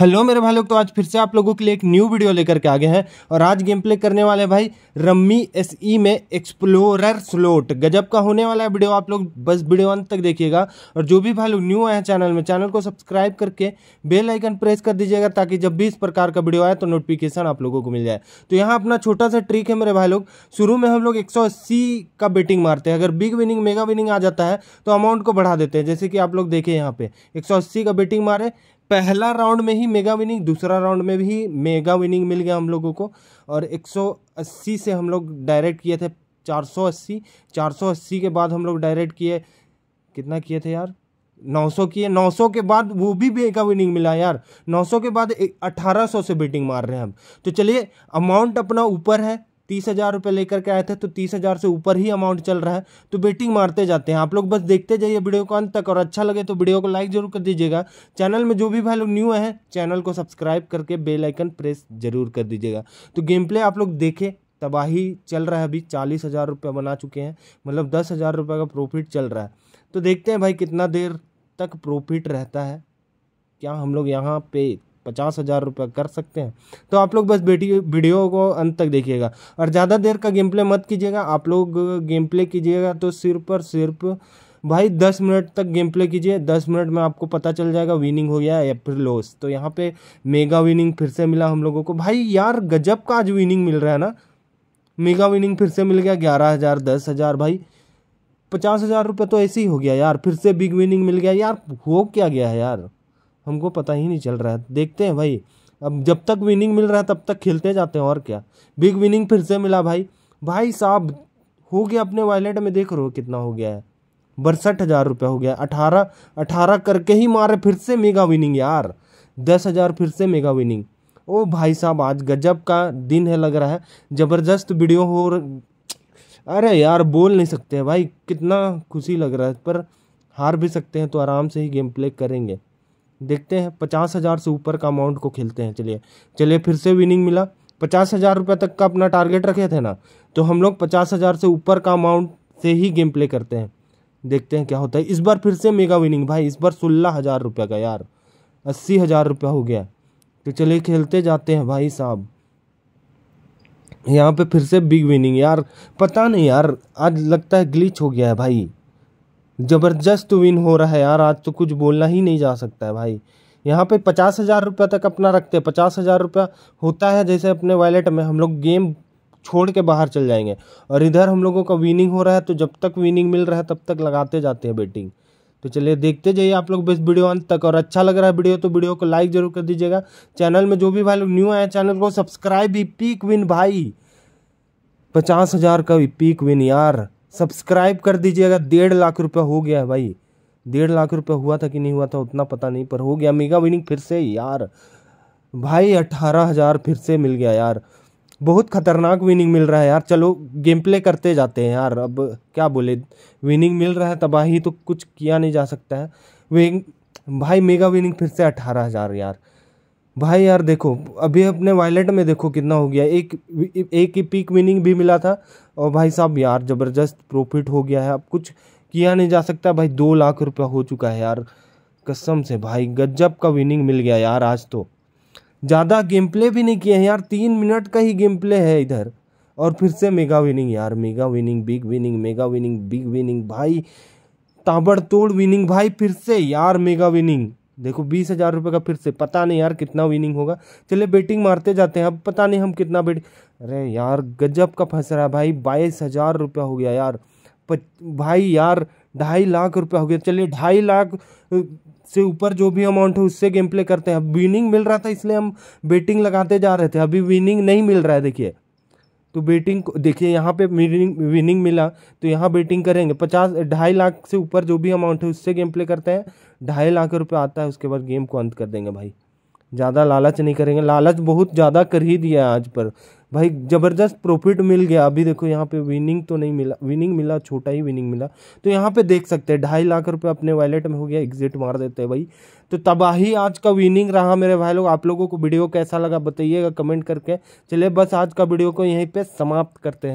hello मेरे भाई लोग तो आज फिर से आप लोगों के लिए एक न्यू वीडियो लेकर के आ गए हैं और आज गेम प्ले करने वाले भाई रम्मी एस ई e में एक्सप्लोरर स्लोट गजब का होने वाला है वीडियो आप लोग बस वीडियो अंत तक देखिएगा और जो भी भाई लोग न्यू आए हैं चैनल में चैनल को सब्सक्राइब करके बेल आइकन प्रेस कर दीजिएगा ताकि जब भी इस प्रकार का वीडियो आए तो नोटिफिकेशन आप लोगों को मिल जाए तो यहाँ अपना छोटा सा ट्रिक है मेरे भाई लोग शुरू में हम लोग एक का बेटिंग मारते हैं अगर बिग विनिंग मेगा विनिंग आ जाता है तो अमाउंट को बढ़ा देते हैं जैसे कि आप लोग देखें यहाँ पे एक का बेटिंग मारे पहला राउंड में ही मेगा विनिंग दूसरा राउंड में भी मेगा विनिंग मिल गया हम लोगों को और 180 से हम लोग डायरेक्ट किए थे 480 480 के बाद हम लोग डायरेक्ट किए कितना किए थे यार 900 किए 900 के बाद वो भी मेगा विनिंग मिला यार 900 के बाद 1800 से बेटिंग मार रहे हैं हम तो चलिए अमाउंट अपना ऊपर है तीस हज़ार रुपये लेकर के आए थे तो तीस हज़ार से ऊपर ही अमाउंट चल रहा है तो बेटिंग मारते जाते हैं आप लोग बस देखते जाइए वीडियो को अंत तक और अच्छा लगे तो वीडियो को लाइक जरूर कर दीजिएगा चैनल में जो भी भाई लोग न्यू हैं चैनल को सब्सक्राइब करके बेलाइकन प्रेस जरूर कर दीजिएगा तो गेम प्ले आप लोग देखें तबाही चल रहा है अभी चालीस हज़ार रुपये बना चुके हैं मतलब दस हज़ार रुपये का प्रॉफिट चल रहा है तो देखते हैं भाई कितना देर तक प्रॉफिट रहता है क्या हम लोग यहाँ पे पचास हज़ार रुपये कर सकते हैं तो आप लोग बस बेटी वीडियो को अंत तक देखिएगा और ज़्यादा देर का गेम प्ले मत कीजिएगा आप लोग गेम प्ले कीजिएगा तो सिर्फ और सिर्फ भाई दस मिनट तक गेम प्ले कीजिए दस मिनट में आपको पता चल जाएगा विनिंग हो गया या फिर लॉस तो यहाँ पे मेगा विनिंग फिर से मिला हम लोगों को भाई यार गजब का आज विनिंग मिल रहा है ना मेगा विनिंग फिर से मिल गया ग्यारह हज़ार दस हज़ार भाई पचास हज़ार रुपये तो ऐसे ही हो गया यार फिर से बिग विनिंग मिल गया यार हो क्या गया है यार हमको पता ही नहीं चल रहा है देखते हैं भाई अब जब तक विनिंग मिल रहा है तब तक खेलते जाते हैं और क्या बिग विनिंग फिर से मिला भाई भाई साहब हो गया अपने वॉलेट में देख रहे हो कितना हो गया है बरसठ हज़ार रुपया हो गया अठारह अठारह करके ही मारे फिर से मेगा विनिंग यार दस हज़ार फिर से मेगा विनिंग ओ भाई साहब आज गजब का दिन है लग रहा है ज़बरदस्त वीडियो हो अरे यार बोल नहीं सकते भाई कितना खुशी लग रहा है पर हार भी सकते हैं तो आराम से ही गेम प्ले करेंगे देखते हैं पचास हज़ार से ऊपर का अमाउंट को खेलते हैं चलिए चलिए फिर से विनिंग मिला पचास हज़ार रुपये तक का अपना टारगेट रखे थे ना तो हम लोग पचास हज़ार से ऊपर का अमाउंट से ही गेम प्ले करते हैं देखते हैं क्या होता है इस बार फिर से मेगा विनिंग भाई इस बार सोलह हज़ार रुपये का यार अस्सी हज़ार रुपया हो गया तो चलिए खेलते जाते हैं भाई साहब यहाँ पे फिर से बिग विनिंग यार पता नहीं यार आज लगता है ग्लिच हो गया है भाई ज़बरदस्त विन हो रहा है यार आज तो कुछ बोलना ही नहीं जा सकता है भाई यहाँ पे पचास हज़ार रुपया तक अपना रखते हैं पचास हज़ार रुपया होता है जैसे अपने वॉलेट में हम लोग गेम छोड़ के बाहर चल जाएंगे और इधर हम लोगों का विनिंग हो रहा है तो जब तक विनिंग मिल रहा है तब तक लगाते जाते हैं बेटिंग तो चलिए देखते जाइए आप लोग बेस्ट वीडियो अंत तक और अच्छा लग रहा है वीडियो तो वीडियो को लाइक जरूर कर दीजिएगा चैनल में जो भी भाई लोग न्यू आए चैनल को सब्सक्राइब भी पीक विन भाई पचास हज़ार का भी पीक विन यार सब्सक्राइब कर दीजिएगा डेढ़ लाख रुपया हो गया है भाई डेढ़ लाख रुपया हुआ था कि नहीं हुआ था उतना पता नहीं पर हो गया मेगा विनिंग फिर से यार भाई अट्ठारह हज़ार फिर से मिल गया यार बहुत खतरनाक विनिंग मिल रहा है यार चलो गेम प्ले करते जाते हैं यार अब क्या बोले विनिंग मिल रहा है तबाही तो कुछ किया नहीं जा सकता है वे भाई मेगा विनिंग फिर से अट्ठारह हज़ार यार भाई यार देखो अभी अपने वॉलेट में देखो कितना हो गया एक एक ही पीक विनिंग भी मिला था और भाई साहब यार ज़बरदस्त प्रॉफिट हो गया है अब कुछ किया नहीं जा सकता भाई दो लाख रुपया हो चुका है यार कसम से भाई गजब का विनिंग मिल गया यार आज तो ज़्यादा गेम प्ले भी नहीं किया है यार तीन मिनट का ही गेम प्ले है इधर और फिर से मेगा विनिंग यार mega winning big winning mega winning big winning भाई ताबड़तोड़ विनिंग भाई फिर से यार मेगा विनिंग देखो बीस हज़ार रुपये का फिर से पता नहीं यार कितना विनिंग होगा चले बेटिंग मारते जाते हैं अब पता नहीं हम कितना बेट अरे यार गजब का फंस रहा है भाई बाईस हज़ार रुपया हो गया यार प... भाई यार ढाई लाख रुपया हो गया चलिए ढाई लाख से ऊपर जो भी अमाउंट है उससे गेम प्ले करते हैं अब विनिंग मिल रहा था इसलिए हम बेटिंग लगाते जा रहे थे अभी विनिंग नहीं मिल रहा है देखिए तो बेटिंग देखिए यहाँ पे विनिंग विनिंग मिला तो यहाँ बेटिंग करेंगे पचास ढाई लाख से ऊपर जो भी अमाउंट है उससे गेम प्ले करते हैं ढाई लाख रुपये आता है उसके बाद गेम को अंत कर देंगे भाई ज़्यादा लालच नहीं करेंगे लालच बहुत ज़्यादा कर ही दिया है आज पर भाई ज़बरदस्त प्रॉफिट मिल गया अभी देखो यहाँ पे विनिंग तो नहीं मिला विनिंग मिला छोटा ही विनिंग मिला तो यहाँ पे देख सकते हैं ढाई लाख रुपए अपने वैलेट में हो गया एग्जिट मार देते हैं भाई तो तबाही आज का विनिंग रहा मेरे भाई लोग आप लोगों को वीडियो कैसा लगा बताइएगा कमेंट करके चलिए बस आज का वीडियो को यहीं पर समाप्त करते हैं